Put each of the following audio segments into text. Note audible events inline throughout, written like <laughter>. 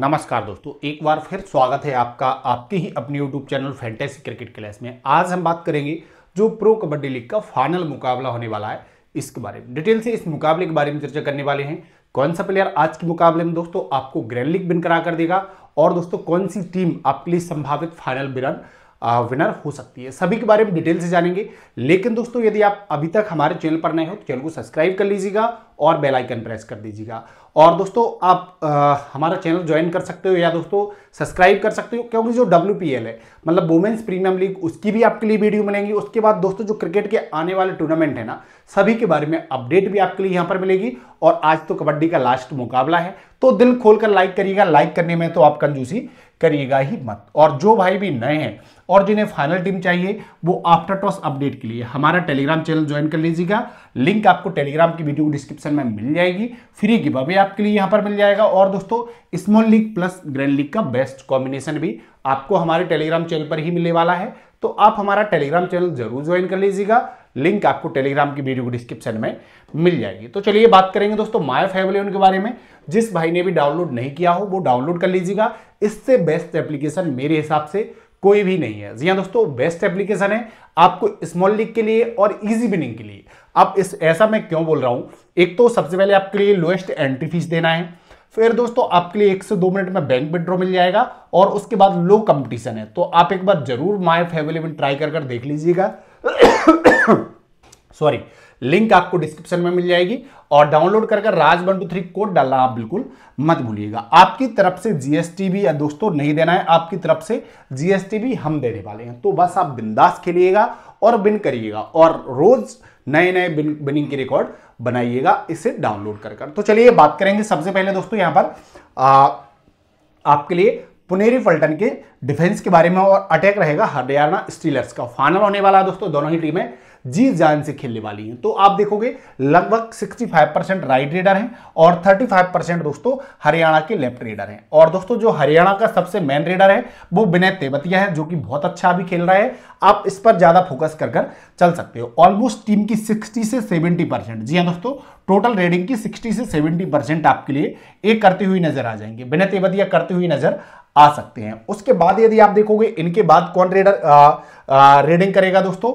नमस्कार दोस्तों एक बार फिर स्वागत है आपका आपके ही अपने YouTube channel fantasy cricket class में आज हम बात करेंगे जो प्रो कबड्डी लीग का फाइनल मुकाबला होने वाला है इसके बारे में डिटेल से इस मुकाबले के बारे में चर्चा करने वाले हैं कौन सा प्लेयर आज के मुकाबले में दोस्तों आपको ग्रैंड लीग विन करा कर देगा और दोस्तों कौन सी टीम आपके लिए संभावित फाइनल विनर विनर हो सकती है सभी के बारे में डिटेल से जानेंगे लेकिन दोस्तों यदि आप अभी तक हमारे चैनल पर नए हो तो चैनल को सब्सक्राइब कर लीजिएगा और बेल आइकन प्रेस कर दीजिएगा और दोस्तों आप आ, हमारा चैनल ज्वाइन कर सकते हो या दोस्तों सब्सक्राइब कर सकते हो क्योंकि जो डब्ल्यू है मतलब वुमेन्स प्रीमियम लीग उसकी भी आपके लिए वीडियो मिलेंगी उसके बाद दोस्तों जो क्रिकेट के आने वाले टूर्नामेंट है ना सभी के बारे में अपडेट भी आपके लिए यहाँ पर मिलेगी और आज तो कबड्डी का लास्ट मुकाबला है तो दिल खोल कर लाइक करिएगा लाइक करने में तो आप कंजूसी करिएगा ही मत और जो भाई भी नए हैं और जिन्हें फाइनल टीम चाहिए वो आफ्टर टॉस अपडेट के लिए हमारा टेलीग्राम चैनल ज्वाइन कर लीजिएगा लिंक आपको टेलीग्राम की वीडियो डिस्क्रिप्शन में मिल जाएगी फ्री की अवे आपके लिए यहां पर मिल जाएगा और दोस्तों small league plus grand league का बेस्ट कॉम्बिनेशन भी आपको हमारे टेलीग्राम चैनल पर ही मिलने वाला है तो आप हमारा टेलीग्राम चैनल जरूर ज्वाइन कर लीजिएगा लिंक आपको टेलीग्राम की वीडियो डिस्क्रिप्शन में मिल जाएगी तो चलिए बात करेंगे दोस्तों माय फैमिली उनके बारे में जिस भाई ने भी डाउनलोड नहीं किया हो वो डाउनलोड कर लीजिएगा इससे बेस्ट एप्लीकेशन मेरे हिसाब से कोई भी नहीं है जी हाँ दोस्तों बेस्ट एप्लीकेशन है आपको स्मॉल लीग के लिए और इजी विनिंग के लिए अब इस ऐसा मैं क्यों बोल रहा हूं एक तो सबसे पहले आपके लिए लोएस्ट एंट्री फीस देना है फिर दोस्तों आपके लिए एक से दो मिनट में बैंक विड्रॉ मिल जाएगा और उसके बाद लो कंपटीशन है तो आप एक बार जरूर माई फेवल ट्राई कर कर देख लीजिएगा सॉरी <coughs> लिंक आपको डिस्क्रिप्शन में मिल जाएगी और डाउनलोड कर Raj one two three code डालना आप बिल्कुल मत भूलिएगा आपकी तरफ से जीएसटी भी या दोस्तों नहीं देना है आपकी तरफ से जीएसटी भी हम देने वाले हैं तो बस आप बिंदास खेलिएगा और बिन करिएगा और रोज नए नए बिनिंग के रिकॉर्ड बनाइएगा इसे डाउनलोड कर कर तो चलिए बात करेंगे सबसे पहले दोस्तों यहां पर आ, आपके लिए पुनेरी फल्टन के डिफेंस के बारे में और अटैक रहेगा हरियाणा स्टीलर्स का फाइनल होने वाला दोस्तों दोनों ही टीमें जी जान से खेलने वाली हैं तो आप देखोगे लगभग 65 परसेंट राइट रेडर हैं और 35 परसेंट दोस्तों हरियाणा के लेफ्ट रेडर हैं और दोस्तों जो हरियाणा का सबसे मेन रेडर है वो विनय तेवतिया है जो कि बहुत अच्छा अभी खेल रहा है आप इस पर ज़्यादा फोकस कर कर चल सकते हो ऑलमोस्ट टीम की सिक्सटी से सेवेंटी परसेंट जी हाँ दोस्तों टोटल रेडिंग की सिक्सटी से सेवेंटी परसेंट आपके लिए एक करते हुए नजर आ जाएंगे विनय तेवतिया करते हुए नजर आ सकते हैं उसके बाद यदि आप देखोगे इनके बाद कौन रेडर आ, आ, रेडिंग करेगा दोस्तों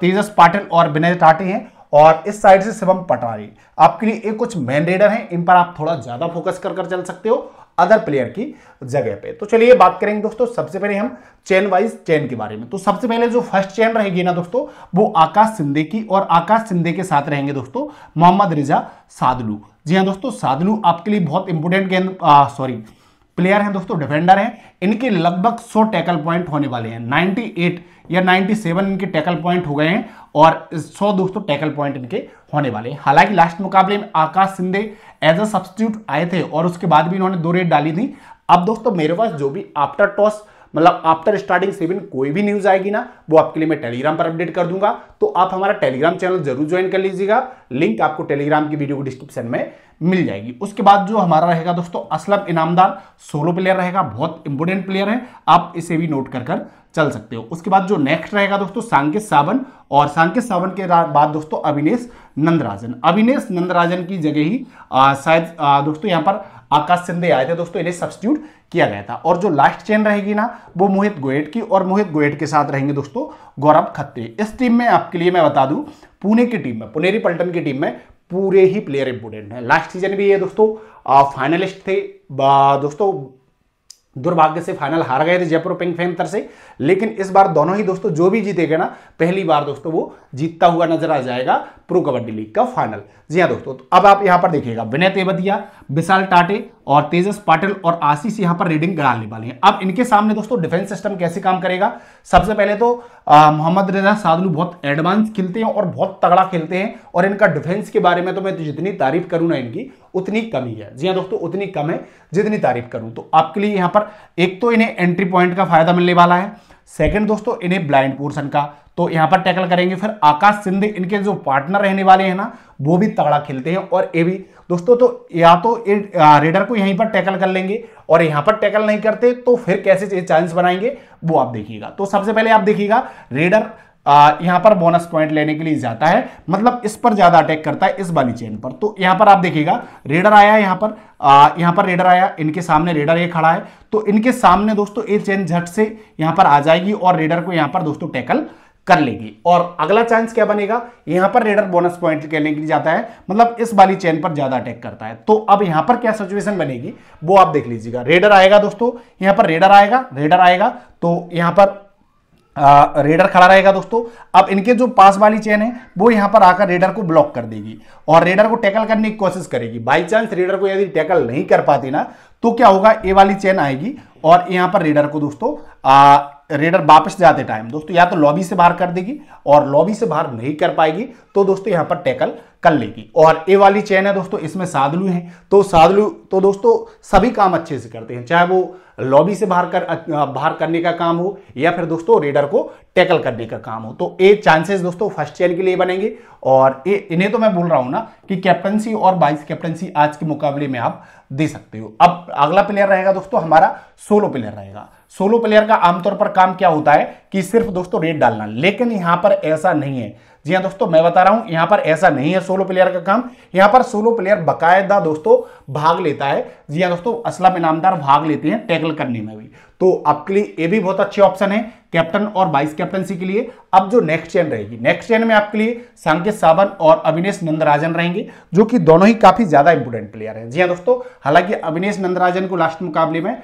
तेजस पाटिल और विनय टाटे हैं और इस साइड से शिवम पटवारी आपके लिए ये कुछ मेन रेडर हैं इन पर आप थोड़ा ज़्यादा फोकस कर कर चल सकते हो अदर प्लेयर की जगह पे तो चलिए बात करेंगे दोस्तों सबसे पहले हम चेन वाइज चेन के बारे में तो सबसे पहले जो फर्स्ट चेन रहेगी ना दोस्तों वो आकाश सिंधे की और आकाश सिंधे के साथ रहेंगे दोस्तों मोहम्मद रिजा सादलू जी हाँ दोस्तों सादलू आपके लिए बहुत इंपोर्टेंट गेंद सॉरी प्लेयर हैं दोस्तों डिफेंडर हैं इनके लगभग 100 टैकल पॉइंट होने वाले हैं 98 या 97 इनके टैकल पॉइंट हो गए हैं और 100 दोस्तों टैकल पॉइंट इनके होने वाले हैं हालांकि लास्ट मुकाबले में Akash Shinde as a substitute आए थे और उसके बाद भी इन्होंने दो रेट डाली थी अब दोस्तों मेरे पास जो भी आफ्टर टॉस मतलब आफ्टर स्टार्टिंग सेविन कोई भी न्यूज आएगी ना वो आपके लिए मैं टेलीग्राम पर अपडेट कर दूंगा तो आप हमारा टेलीग्राम चैनल जरूर ज्वाइन कर लीजिएगा लिंक आपको टेलीग्राम की वीडियो को डिस्क्रिप्शन में मिल जाएगी उसके बाद जो हमारा रहेगा दोस्तों असलम इनामदार सोलो प्लेयर रहेगा बहुत इंपोर्टेंट प्लेयर है आप इसे भी नोट कर कर चल सकते हो उसके बाद जो नेक्स्ट रहेगा दोस्तों सांकेत सावन और सांकेत सावन के बाद दोस्तों अविनेश नंदराजन अविनेश नंदराजन की जगह ही शायद दोस्तों यहाँ पर आकाश सिंधे आए थे दोस्तों इन्हें सब्सिट्यूट किया गया था और जो लास्ट चेन रहेगी ना वो मोहित गोयट की और मोहित गोयट के साथ रहेंगे दोस्तों गौरव खत्री इस टीम में आपके लिए मैं बता दूं पुणे की टीम में पुनेरी पलटन की टीम में पूरे ही प्लेयर इंपोर्टेंट हैं लास्ट सीजन भी ये दोस्तों फाइनलिस्ट थे दोस्तों दुर्भाग्य से फाइनल हार गए थे जयपुर पिंक पैंथर से लेकिन इस बार दोनों ही दोस्तों जो भी जीतेगा ना पहली बार दोस्तों वो जीतता हुआ नजर आ जाएगा प्रो कबड्डी लीग का फाइनल जी हाँ दोस्तों तो अब आप यहां पर देखिएगा विनय तेवतिया विशाल टाटे और तेजस पाटिल और आशीष यहां पर रीडिंग गड़ाने वाले हैं अब इनके सामने दोस्तों डिफेंस सिस्टम कैसे काम करेगा सबसे पहले तो मोहम्मद रजा साधलू बहुत एडवांस खेलते हैं और बहुत तगड़ा खेलते हैं और इनका डिफेंस के बारे में तो मैं तो जितनी तारीफ करूँ ना इनकी उतनी कमी है जी हाँ दोस्तों उतनी कम है जितनी तारीफ करूं तो आपके लिए यहां पर एक तो इन्हें एंट्री पॉइंट का फायदा मिलने वाला है सेकंड दोस्तों इन्हें ब्लाइंड पोर्सन का तो यहां पर टैकल करेंगे फिर आकाश सिंधे इनके जो पार्टनर रहने वाले हैं ना वो भी तगड़ा खेलते हैं और ये भी दोस्तों तो या तो रेडर को यहीं पर टैकल कर लेंगे और यहां पर टैकल नहीं करते तो फिर कैसे चांस बनाएंगे वो आप देखिएगा तो सबसे पहले आप देखिएगा रेडर यहां पर बोनस पॉइंट लेने के लिए जाता है मतलब इस पर ज्यादा अटैक करता है इस वाली चेन पर तो यहां पर आप देखिएगा रेडर आया यहां पर आ, यहां पर रेडर आया इनके सामने रेडर ये खड़ा है तो इनके सामने दोस्तों ये चेन झट से यहां पर आ जाएगी और रेडर को यहां पर दोस्तों टैकल कर लेगी और अगला चांस क्या बनेगा यहां पर रेडर बोनस पॉइंट लेने के लिए जाता है मतलब इस वाली चेन पर ज्यादा अटैक करता है तो अब यहां पर क्या सिचुएशन बनेगी वो आप देख लीजिएगा रेडर आएगा दोस्तों यहां पर रेडर आएगा रेडर आएगा तो यहां पर रेडर खड़ा रहेगा दोस्तों अब इनके जो पास वाली चेन है वो यहां पर आकर रेडर को ब्लॉक कर देगी और रेडर को टैकल करने की कोशिश करेगी बाई चांस रेडर को यदि टैकल नहीं कर पाती ना तो क्या होगा ए वाली चेन आएगी और यहां पर रेडर को दोस्तों आ, रेडर वापस जाते टाइम दोस्तों या तो लॉबी से बाहर कर देगी और लॉबी से बाहर नहीं कर पाएगी तो दोस्तों यहां पर टैकल कर लेगी और ए वाली चेन है दोस्तों इसमें साधलु है तो साधलु तो दोस्तों सभी काम अच्छे से करते हैं चाहे वो लॉबी से बाहर कर बाहर करने का काम हो या फिर दोस्तों रेडर को टैकल करने का काम हो तो ये चांसेस दोस्तों फर्स्ट ईयर के लिए बनेंगे और ए, इन्हें तो मैं बोल रहा हूं ना कि कैप्टनसी और वाइस कैप्टनसी आज के मुकाबले में आप दे सकते हो अब अगला प्लेयर रहेगा दोस्तों हमारा सोलो प्लेयर रहेगा सोलो प्लेयर का आमतौर पर काम क्या होता है कि सिर्फ दोस्तों रेट डालना लेकिन यहां पर ऐसा नहीं है जी हाँ दोस्तों मैं बता रहा हूं यहां पर ऐसा नहीं है सोलो प्लेयर का काम यहां पर सोलो प्लेयर बकायदा दोस्तों भाग लेता है जी हाँ दोस्तों असलम इनामदार भाग लेते हैं टैकल करने में भी तो आपके लिए ये भी बहुत अच्छे ऑप्शन है कैप्टन और वाइस कैप्टनसी के लिए अब जो नेक्स्ट चैन रहेगी नेक्स्ट चैन में आपके लिए सांकेत सावन और अविनेश नंदराजन रहेंगे जो कि दोनों ही काफी ज्यादा इंपोर्टेंट प्लेयर हैं जी हाँ दोस्तों हालांकि अविनेश नंदराजन को लास्ट मुकाबले में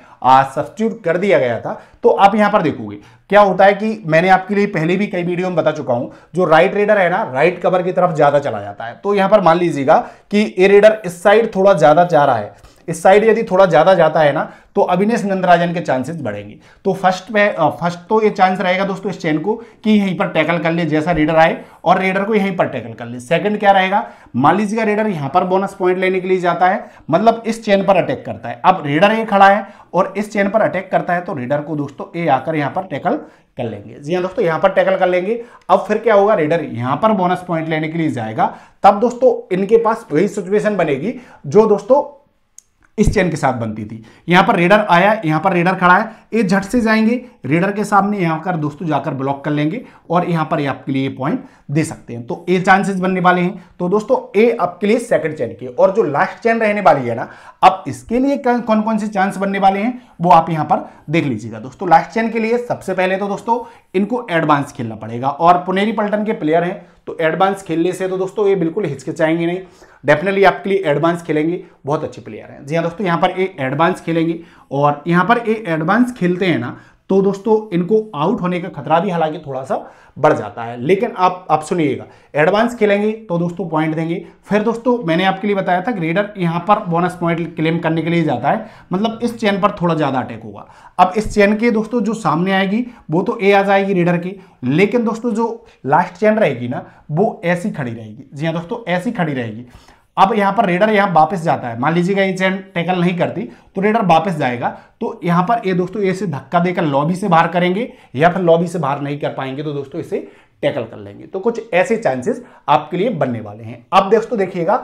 सब्सिट्यूट कर दिया गया था तो आप यहां पर देखोगे क्या होता है कि मैंने आपके लिए पहले भी कई वीडियो में बता चुका हूं जो राइट रेडर है ना राइट कवर की तरफ ज्यादा चला जाता है तो यहां पर मान लीजिएगा कि ए रेडर इस साइड थोड़ा ज्यादा जा रहा है इस साइड यदि थोड़ा ज़्यादा जाता है ना तो अभिनेश नंदराजन के चांसेस बढ़ेंगे तो फर्स्ट पे फर्स्ट तो ये चांस रहेगा दोस्तों इस चेन को कि यहीं पर टैकल कर ले जैसा रीडर आए और रीडर को यहीं पर टैकल कर ले सेकंड क्या रहेगा मान लीजिए रीडर यहां पर बोनस पॉइंट लेने के लिए जाता है मतलब इस चेन पर अटैक करता है अब रीडर ये खड़ा है और इस चेन पर अटैक करता है तो रीडर को दोस्तों ए आकर यहां पर टैकल कर लेंगे जी हाँ दोस्तों यहां पर टैकल कर लेंगे अब फिर क्या होगा रेडर यहां पर बोनस पॉइंट लेने के लिए जाएगा तब दोस्तों इनके पास वही सिचुएशन बनेगी जो दोस्तों इस चेन के साथ बनती थी यहां पर रेडर आया यहां पर रेडर खड़ा है ये झट से जाएंगे रेडर के सामने यहां कर दोस्तों जाकर ब्लॉक कर लेंगे और यहां पर ये आपके लिए पॉइंट दे सकते हैं तो ए चांसेस बनने वाले हैं तो दोस्तों ए आपके लिए सेकंड चेन की और जो लास्ट चेन रहने वाली है ना अब इसके लिए कौन कौन से चांस बनने वाले हैं वो आप यहां पर देख लीजिएगा दोस्तों लास्ट चेन के लिए सबसे पहले तो दोस्तों इनको एडवांस खेलना पड़ेगा और पुनेरी पल्टन के प्लेयर हैं तो एडवांस खेलने से तो दोस्तों ये बिल्कुल हिचकिचाएंगे नहीं डेफिनेटली आपके लिए एडवांस खेलेंगे बहुत अच्छे प्लेयर हैं जी हाँ दोस्तों यहाँ पर ये एडवांस खेलेंगे और यहाँ पर ये एडवांस खेलते हैं ना तो दोस्तों इनको आउट होने का खतरा भी हालांकि थोड़ा सा बढ़ जाता है लेकिन आप आप सुनिएगा एडवांस खेलेंगे तो दोस्तों पॉइंट देंगे फिर दोस्तों मैंने आपके लिए बताया था ग्रेडर यहाँ पर बोनस पॉइंट क्लेम करने के लिए जाता है मतलब इस चैन पर थोड़ा ज़्यादा अटैक होगा अब इस चैन के दोस्तों जो सामने आएगी वो तो ए आ जाएगी रेडर की लेकिन दोस्तों जो लास्ट चैन रहेगी ना वो ऐसी खड़ी रहेगी जी हाँ दोस्तों ऐसी खड़ी रहेगी अब यहां पर रेडर यहां वापस जाता है मान लीजिएगा ये चैन टैकल नहीं करती तो रेडर वापस जाएगा तो यहां पर ये दोस्तों ऐसे धक्का देकर लॉबी से बाहर करेंगे या फिर लॉबी से बाहर नहीं कर पाएंगे तो दोस्तों इसे टैकल कर लेंगे तो कुछ ऐसे चांसेस आपके लिए बनने वाले हैं अब दोस्तों देखिएगा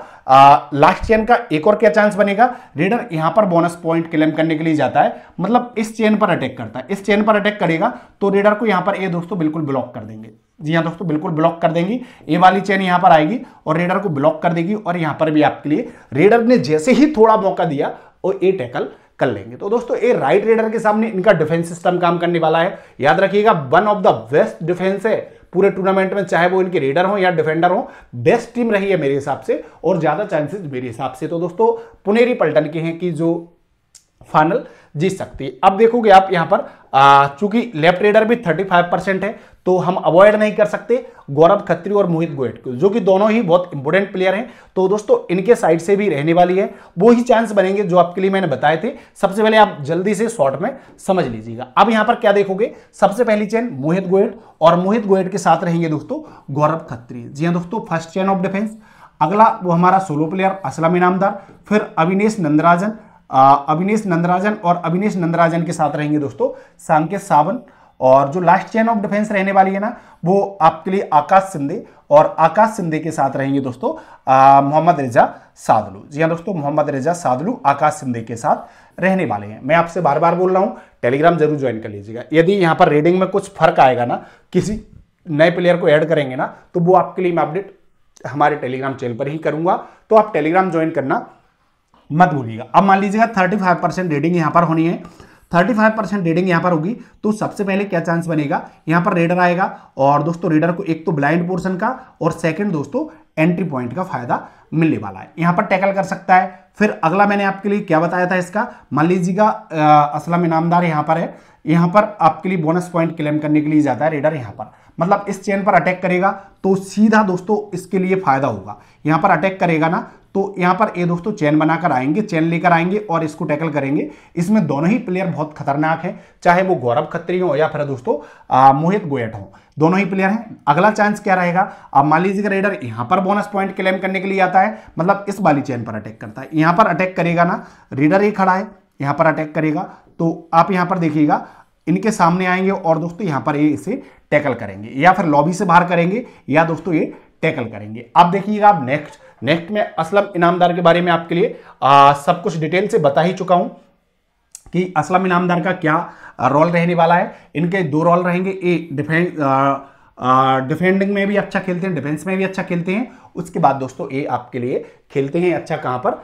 लास्ट चेन का एक और क्या चांस बनेगा रेडर यहां पर बोनस पॉइंट क्लेम करने के लिए जाता है मतलब इस चेन पर अटैक करता है इस चेन पर अटैक करेगा तो रेडर को यहां पर ये दोस्तों बिल्कुल ब्लॉक कर देंगे जी हाँ दोस्तों बिल्कुल ब्लॉक कर देंगी ये वाली चेन यहां पर आएगी और रेडर को ब्लॉक कर देगी और यहां पर भी आपके लिए रेडर ने जैसे ही थोड़ा मौका दिया और ए टैकल कर लेंगे तो दोस्तों ये राइट रेडर के सामने इनका डिफेंस सिस्टम काम करने वाला है याद रखिएगा one of the best defence है पूरे टूर्नामेंट में चाहे वो इनके रेडर हो या डिफेंडर हो बेस्ट टीम रही है मेरे हिसाब से और ज़्यादा चांसेस मेरे हिसाब से तो दोस्तों पुनेरी पलटन के हैं कि जो फाइनल जीत सकती है अब देखोगे आप यहां पर चूंकि लेफ्ट रेडर भी 35 परसेंट है तो हम अवॉइड नहीं कर सकते गौरव खत्री और मोहित गोयट को जो कि दोनों ही बहुत इंपॉर्टेंट प्लेयर हैं तो दोस्तों इनके साइड से भी रहने वाली है वो ही चांस बनेंगे जो आपके लिए मैंने बताए थे सबसे पहले आप जल्दी से शॉर्ट में समझ लीजिएगा अब यहां पर क्या देखोगे सबसे पहली चैन मोहित गोयट और मोहित गोयट के साथ रहेंगे दोस्तों गौरव खत्री जी हाँ दोस्तों फर्स्ट चैन ऑफ डिफेंस अगला वो हमारा सोलो प्लेयर असलम इनामदार फिर अविनेश नंदराजन अविनेश नंदराजन और अविनेश नंदराजन के साथ रहेंगे दोस्तों सांकेत सावन और जो लास्ट चैन ऑफ डिफेंस रहने वाली है ना वो आपके लिए आकाश सिंधे और आकाश सिंधे के साथ रहेंगे दोस्तों मोहम्मद रिजा सादलू जी हाँ दोस्तों मोहम्मद रिजा सादलू आकाश सिंधे के साथ रहने वाले हैं मैं आपसे बार बार बोल रहा हूँ टेलीग्राम जरूर ज्वाइन कर लीजिएगा यदि यहाँ पर रीडिंग में कुछ फर्क आएगा ना किसी नए प्लेयर को ऐड करेंगे ना तो वो आपके लिए मैं अपडेट हमारे टेलीग्राम चैनल पर ही करूंगा तो आप टेलीग्राम ज्वाइन करना मत भूलिएगा अब मान लीजिएगा थर्टी फाइव परसेंट रेडिंग यहां पर होनी है थर्टी फाइव परसेंट रीडिंग यहां पर होगी तो सबसे पहले क्या चांस बनेगा यहाँ पर रेडर आएगा और दोस्तों रेडर को एक तो ब्लाइंड पोर्सन का और सेकेंड दोस्तों एंट्री पॉइंट का फायदा मिलने वाला है यहां पर टैकल कर सकता है फिर अगला मैंने आपके लिए क्या बताया था इसका मान लीजिएगा असलम इनामदार यहां पर है यहां पर आपके लिए बोनस पॉइंट क्लेम करने के लिए जाता है रेडर यहाँ पर मतलब इस चेन पर अटैक करेगा तो सीधा दोस्तों इसके लिए फायदा होगा यहां पर अटैक करेगा ना तो यहाँ पर ये दोस्तों चैन बनाकर आएंगे चैन लेकर आएंगे और इसको टैकल करेंगे इसमें दोनों ही प्लेयर बहुत खतरनाक है चाहे वो गौरव खत्री हो या फिर दोस्तों मोहित गोयट हो दोनों ही प्लेयर हैं अगला चांस क्या रहेगा अब मान लीजिए रेडर यहाँ पर बोनस पॉइंट क्लेम करने के लिए आता है मतलब इस वाली चैन पर अटैक करता है यहां पर अटैक करेगा ना रेडर ही खड़ा है यहां पर अटैक करेगा तो आप यहाँ पर देखिएगा इनके सामने आएंगे और दोस्तों यहां पर ये इसे टैकल करेंगे या फिर लॉबी से बाहर करेंगे या दोस्तों ये टैकल करेंगे अब देखिएगा आप नेक्स्ट नेक्स्ट में असलम इनामदार के बारे में आपके लिए आ, सब कुछ डिटेल से बता ही चुका हूं कि असलम इनामदार का क्या रोल रहने वाला है इनके दो रोल रहेंगे ए डिफेंस डिफेंडिंग में भी अच्छा खेलते हैं डिफेंस में भी अच्छा खेलते हैं उसके बाद दोस्तों ए आपके लिए खेलते हैं अच्छा कहां पर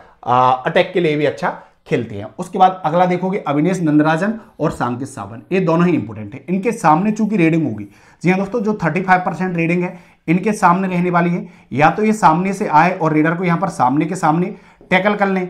अटैक के लिए भी अच्छा खेलते हैं उसके बाद अगला देखोगे अविनेश नंदराजन और सांकित सावन ये दोनों ही इंपोर्टेंट है इनके सामने चूंकि रेडिंग होगी जी हाँ दोस्तों जो 35 परसेंट रेडिंग है इनके सामने रहने वाली है या तो ये सामने से आए और रेडर को यहाँ पर सामने के सामने टैकल कर लें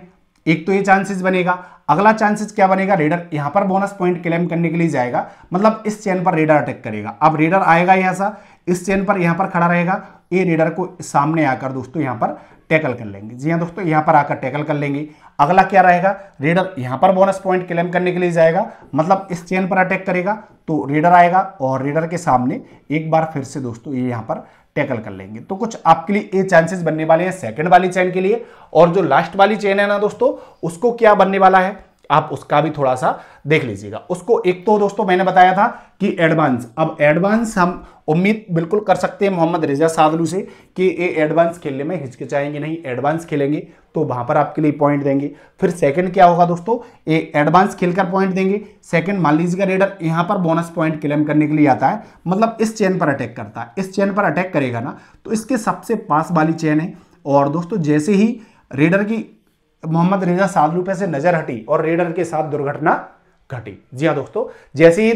एक तो ये चांसेस बनेगा अगला चांसेस क्या बनेगा रेडर यहाँ पर बोनस पॉइंट क्लेम करने के लिए जाएगा मतलब इस चैन पर रेडर अटैक करेगा अब रेडर आएगा यहाँ सा इस चैन पर यहाँ पर खड़ा रहेगा ये रेडर को सामने आकर दोस्तों यहाँ पर टैकल कर लेंगे जी हाँ दोस्तों यहाँ पर आकर टैकल कर लेंगे अगला क्या रहेगा रीडर यहाँ पर बोनस पॉइंट क्लेम करने के लिए जाएगा मतलब इस चेन पर अटैक करेगा तो रीडर आएगा और रीडर के सामने एक बार फिर से दोस्तों ये यहाँ पर टैकल कर लेंगे तो कुछ आपके लिए ये चांसेस बनने वाले हैं सेकंड वाली चेन के लिए और जो लास्ट वाली चेन है ना दोस्तों उसको क्या बनने वाला है आप उसका भी थोड़ा सा देख लीजिएगा उसको एक तो दोस्तों मैंने बताया था कि एडवांस अब एडवांस हम उम्मीद बिल्कुल कर सकते हैं मोहम्मद रिजा सादलू से कि ये एडवांस खेलने में हिचकिचाएंगे नहीं एडवांस खेलेंगे तो वहां पर आपके लिए पॉइंट देंगे फिर सेकंड क्या होगा दोस्तों ये एडवांस खेलकर पॉइंट देंगे सेकंड मान लीजिएगा रेडर यहां पर बोनस पॉइंट क्लेम करने के लिए आता है मतलब इस चेन पर अटैक करता है इस चेन पर अटैक करेगा ना तो इसके सबसे पास वाली चेन है और दोस्तों जैसे ही रेडर की मोहम्मद रेजा साधलू पे से नजर हटी और रेडर के साथ दुर्घटना घटी जी हाँ दोस्तों जैसे ही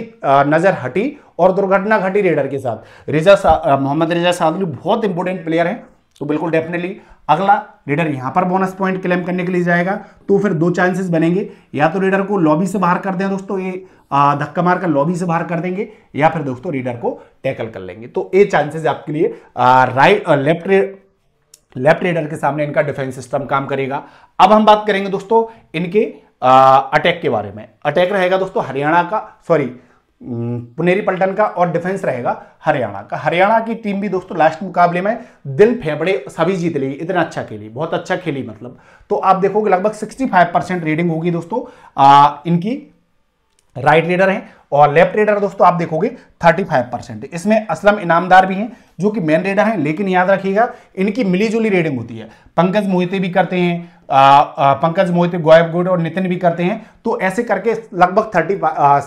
नजर हटी और दुर्घटना घटी रेडर के साथ रेजा सा, मोहम्मद रेजा सादलू बहुत इंपॉर्टेंट प्लेयर है तो बिल्कुल डेफिनेटली अगला रेडर यहां पर बोनस पॉइंट क्लेम करने के लिए जाएगा तो फिर दो चांसेस बनेंगे या तो रेडर को लॉबी से बाहर कर दें दोस्तों ये धक्का मारकर लॉबी से बाहर कर देंगे या फिर दोस्तों रेडर को टैकल कर लेंगे तो ये चांसेस आपके लिए राइट लेफ्ट लेफ्ट रेडर के सामने इनका डिफेंस सिस्टम काम करेगा अब हम बात करेंगे दोस्तों इनके अटैक के बारे में अटैक रहेगा दोस्तों हरियाणा का सॉरी पुनेरी पल्टन का और डिफेंस रहेगा हरियाणा का हरियाणा की टीम भी दोस्तों लास्ट मुकाबले में दिल फेफड़े सभी जीत लेगी इतना अच्छा खेली बहुत अच्छा खेली मतलब तो आप देखोगे लगभग 65 परसेंट रीडिंग होगी दोस्तों आ, इनकी राइट लीडर हैं और लेफ्ट रेडर दोस्तों आप देखोगे 35 परसेंट इसमें असलम इनामदार भी हैं जो कि मेन रेडर हैं लेकिन याद रखिएगा इनकी मिलीजुली रेडिंग होती है पंकज मोहिते भी करते हैं पंकज मोहिते गोयब गुड और नितिन भी करते हैं तो ऐसे करके लगभग thirty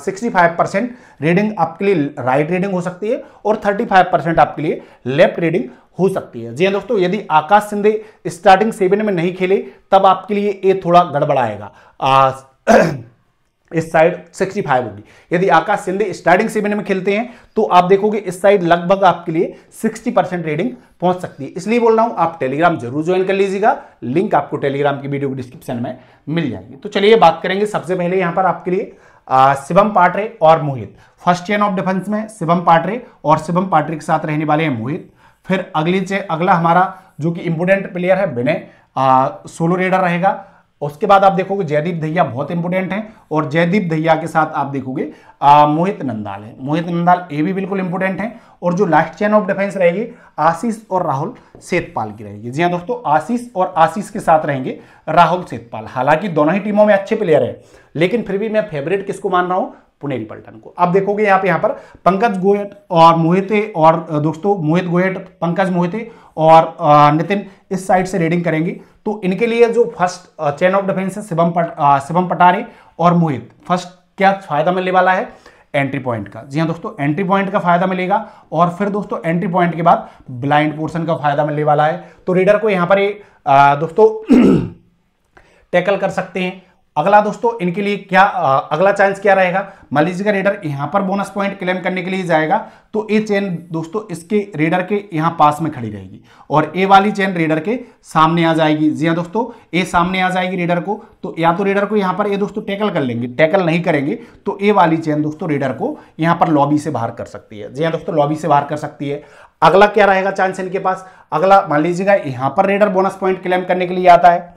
sixty five percent raiding आपके लिए राइट रेडिंग हो सकती है और थर्टी फाइव परसेंट आपके लिए लेफ्ट रेडिंग हो सकती है जी हाँ दोस्तों यदि आकाश सिंधे स्टार्टिंग सेवन में नहीं खेले तब आपके लिए ये थोड़ा गड़बड़ाएगा <clears throat> इस साइड 65 होगी यदि आकाश सिंधे स्टार्टिंग सेवन में खेलते हैं तो आप देखोगे इस साइड लगभग आपके लिए 60 परसेंट रेडिंग पहुंच सकती है इसलिए बोल रहा हूं आप टेलीग्राम जरूर ज्वाइन कर लीजिएगा लिंक आपको टेलीग्राम की वीडियो के डिस्क्रिप्शन में मिल जाएगी तो चलिए बात करेंगे सबसे पहले यहां पर आपके लिए शिवम पाटरे और Mohit first chain of defence में शिवम पाटरे और शिवम पाटरे के साथ रहने वाले हैं मोहित फिर अगली अगला हमारा जो कि इंपोर्टेंट प्लेयर है विनय सोलो रेडर रहेगा उसके बाद आप देखोगे जयदीप दहिया बहुत इंपोर्टेंट है और जयदीप दहिया के साथ आप देखोगे मोहित नंदाल है मोहित नंदाल ये भी बिल्कुल इंपोर्टेंट है और जो लास्ट चैन ऑफ डिफेंस रहेगी आशीष और राहुल सेतपाल की रहेगी जी हाँ दोस्तों आशीष और आशीष के साथ रहेंगे राहुल सेतपाल हालांकि दोनों ही टीमों में अच्छे प्लेयर हैं लेकिन फिर भी मैं फेवरेट किसको मान रहा हूँ पुनेरी पल्टन को आप देखोगे यहाँ पे यहाँ पर पंकज गोयट और मोहिते और दोस्तों मोहित गोयट पंकज मोहिते और नितिन इस साइड से रेडिंग करेंगे तो इनके लिए जो फर्स्ट चैन ऑफ डिफेंस है शिवम पट uh, शिवम पटारे और मोहित फर्स्ट क्या फायदा मिलने वाला है एंट्री पॉइंट का जी हाँ दोस्तों एंट्री पॉइंट का फायदा मिलेगा और फिर दोस्तों एंट्री पॉइंट के बाद ब्लाइंड पोर्शन का फायदा मिलने वाला है तो रीडर को यहाँ पर ये uh, दोस्तों टैकल <clears throat> कर सकते हैं अगला दोस्तों इनके लिए क्या आ, अगला चांस क्या रहेगा मान लीजिएगा रेडर यहां पर बोनस पॉइंट क्लेम करने के लिए जाएगा तो ये चेन दोस्तों इसके रेडर के यहां पास में खड़ी रहेगी और ए वाली चेन रेडर के सामने आ जाएगी जी हाँ दोस्तों ए सामने आ जाएगी रेडर को तो या तो रेडर को यहां पर ये दोस्तों टैकल कर लेंगे टैकल नहीं करेंगे तो ए वाली चेन दोस्तों रेडर को यहां पर लॉबी से बाहर कर सकती है जी हाँ दोस्तों लॉबी से बाहर कर सकती है अगला क्या रहेगा चांस इनके पास अगला मान लीजिएगा यहां पर रेडर बोनस पॉइंट क्लेम करने के लिए आता है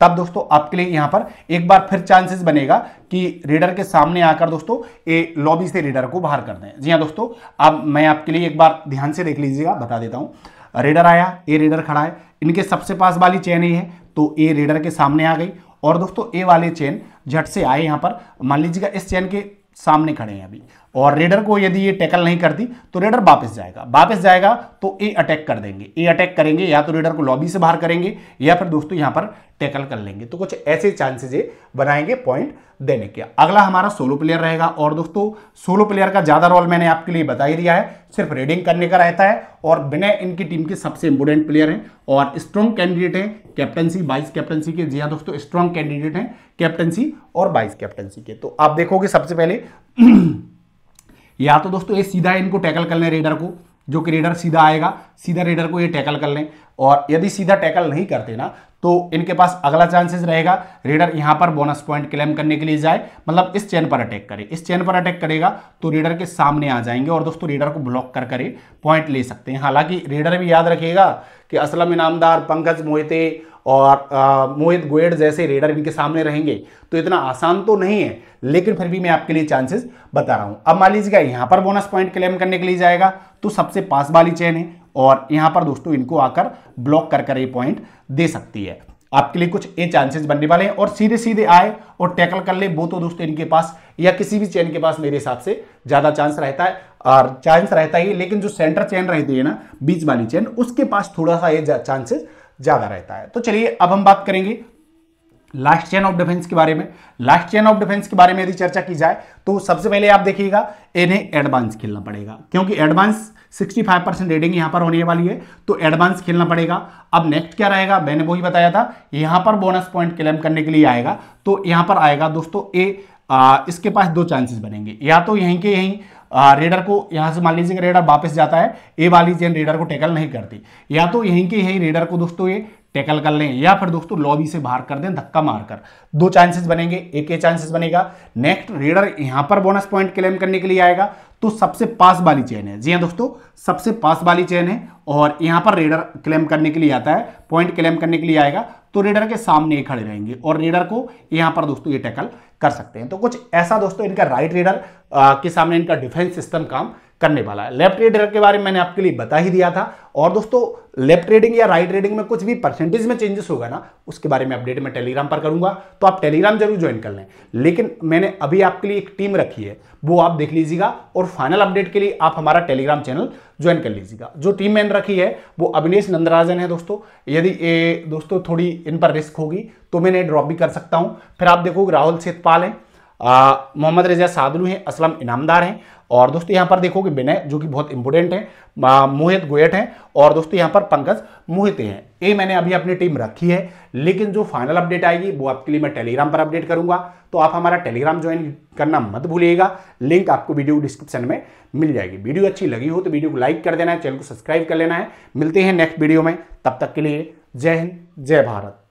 तब दोस्तों आपके लिए यहां पर एक बार फिर चांसेस बनेगा कि रीडर के सामने आकर दोस्तों ए लॉबी से रीडर को बाहर कर दें जी हाँ दोस्तों अब मैं आपके लिए एक बार ध्यान से देख लीजिएगा बता देता हूं रीडर आया ए रीडर खड़ा है इनके सबसे पास वाली चेन ही है तो ए रीडर के सामने आ गई और दोस्तों ए वाले चेन झट से आए यहाँ पर मान लीजिएगा इस चेन के सामने खड़े हैं अभी और रेडर को यदि ये टैकल नहीं करती तो रेडर वापस जाएगा वापस जाएगा तो ए अटैक कर देंगे ए अटैक करेंगे या तो रेडर को लॉबी से बाहर करेंगे या फिर दोस्तों यहाँ पर टैकल कर लेंगे तो कुछ ऐसे चांसेस ये बनाएंगे पॉइंट देने के अगला हमारा सोलो प्लेयर रहेगा और दोस्तों सोलो प्लेयर का ज़्यादा रोल मैंने आपके लिए बता ही दिया है सिर्फ रेडिंग करने का रहता है और बिना इनकी टीम के सबसे इंपोर्टेंट प्लेयर हैं और स्ट्रॉन्ग कैंडिडेट हैं कैप्टनसी वाइस कैप्टनसी के जी हाँ दोस्तों स्ट्रॉन्ग कैंडिडेट हैं कैप्टनसी और वाइस कैप्टनसी के तो आप देखोगे सबसे पहले <clears throat> या तो दोस्तों ये सीधा इनको टैकल कर लें रेडर को जो कि रेडर सीधा आएगा सीधा रेडर को ये टैकल कर लें और यदि सीधा टैकल नहीं करते ना तो इनके पास अगला चांसेस रहेगा रेडर यहां पर बोनस पॉइंट क्लेम करने के लिए जाए मतलब इस चैन पर अटैक करे इस चैन पर अटैक करेगा तो रेडर के सामने आ जाएंगे और दोस्तों रेडर को ब्लॉक कर करे पॉइंट ले सकते हैं हालांकि रेडर भी याद रखेगा कि असलम इनामदार पंकज मोहिते और मोहित गोयड जैसे रेडर इनके सामने रहेंगे तो इतना आसान तो नहीं है लेकिन फिर भी मैं आपके लिए चांसेस बता रहा हूँ अब मान लीजिएगा यहाँ पर बोनस पॉइंट क्लेम करने के लिए जाएगा तो सबसे पास वाली चैन है और यहाँ पर दोस्तों इनको आकर ब्लॉक कर कर ये पॉइंट दे सकती है आपके लिए कुछ ये चांसेस बनने वाले हैं और सीधे सीधे आए और टैकल कर ले वो तो दोस्तों इनके पास या किसी भी चैन के पास मेरे हिसाब से ज़्यादा चांस रहता है और चांस रहता ही लेकिन जो सेंटर चैन रहती है ना बीच वाली चैन उसके पास थोड़ा सा ये चांसेस ज्यादा रहता है तो चलिए अब हम बात करेंगे लास्ट चेन ऑफ डिफेंस के बारे में लास्ट चेन ऑफ डिफेंस के बारे में यदि चर्चा की जाए तो सबसे पहले आप देखिएगा इन्हें एडवांस खेलना पड़ेगा क्योंकि एडवांस 65 परसेंट रेडिंग यहां पर होने वाली है तो एडवांस खेलना पड़ेगा अब नेक्स्ट क्या रहेगा मैंने वही बताया था यहां पर बोनस पॉइंट क्लेम करने के लिए आएगा तो यहां पर आएगा दोस्तों ए आ, इसके पास दो चांसेस बनेंगे या तो यहीं के यहीं रेडर को यहाँ से मान लीजिए रेडर वापस जाता है ए वाली जेन रेडर को टैकल नहीं करती या तो यहीं के यहीं रेडर को दोस्तों ये टैकल कर लें या फिर दोस्तों लॉबी से बाहर कर दें धक्का मारकर दो चांसेस बनेंगे एक ये चांसेस बनेगा नेक्स्ट रेडर यहां पर बोनस पॉइंट क्लेम करने के लिए आएगा तो सबसे पास वाली चेन है जी हाँ दोस्तों सबसे पास वाली चेन है और यहां पर रेडर क्लेम करने के लिए आता है पॉइंट क्लेम करने के लिए आएगा तो रीडर के सामने ही खड़े रहेंगे और रेडर को यहां पर दोस्तों ये टैकल कर सकते हैं तो कुछ ऐसा दोस्तों इनका राइट रीडर के सामने इनका डिफेंस सिस्टम काम करने वाला है लेफ्ट ट्रेडर के बारे में मैंने आपके लिए बता ही दिया था और दोस्तों लेफ्ट ट्रेडिंग या राइट ट्रेडिंग में कुछ भी परसेंटेज में चेंजेस होगा ना उसके बारे में अपडेट मैं टेलीग्राम पर करूंगा तो आप टेलीग्राम जरूर ज्वाइन कर लें लेकिन मैंने अभी आपके लिए एक टीम रखी है वो आप देख लीजिएगा और फाइनल अपडेट के लिए आप हमारा टेलीग्राम चैनल ज्वाइन कर लीजिएगा जो टीम मैंने रखी है वो अविनेश नंदराजन है दोस्तों यदि ये दोस्तों थोड़ी इन पर रिस्क होगी तो मैं ड्रॉप भी कर सकता हूँ फिर आप देखोगे राहुल सेतपाल हैं मोहम्मद रजा साधु हैं असलम इनामदार हैं और दोस्तों यहाँ पर देखोगे विनय जो कि बहुत इंपोर्टेंट है मोहित गोयट हैं और दोस्तों यहाँ पर पंकज मोहित हैं ये मैंने अभी अपनी टीम रखी है लेकिन जो फाइनल अपडेट आएगी वो आपके लिए मैं टेलीग्राम पर अपडेट करूंगा तो आप हमारा टेलीग्राम ज्वाइन करना मत भूलिएगा लिंक आपको वीडियो डिस्क्रिप्शन में मिल जाएगी वीडियो अच्छी लगी हो तो वीडियो को लाइक कर देना है चैनल को सब्सक्राइब कर लेना है मिलते हैं नेक्स्ट वीडियो में तब तक के लिए जय हिंद जय भारत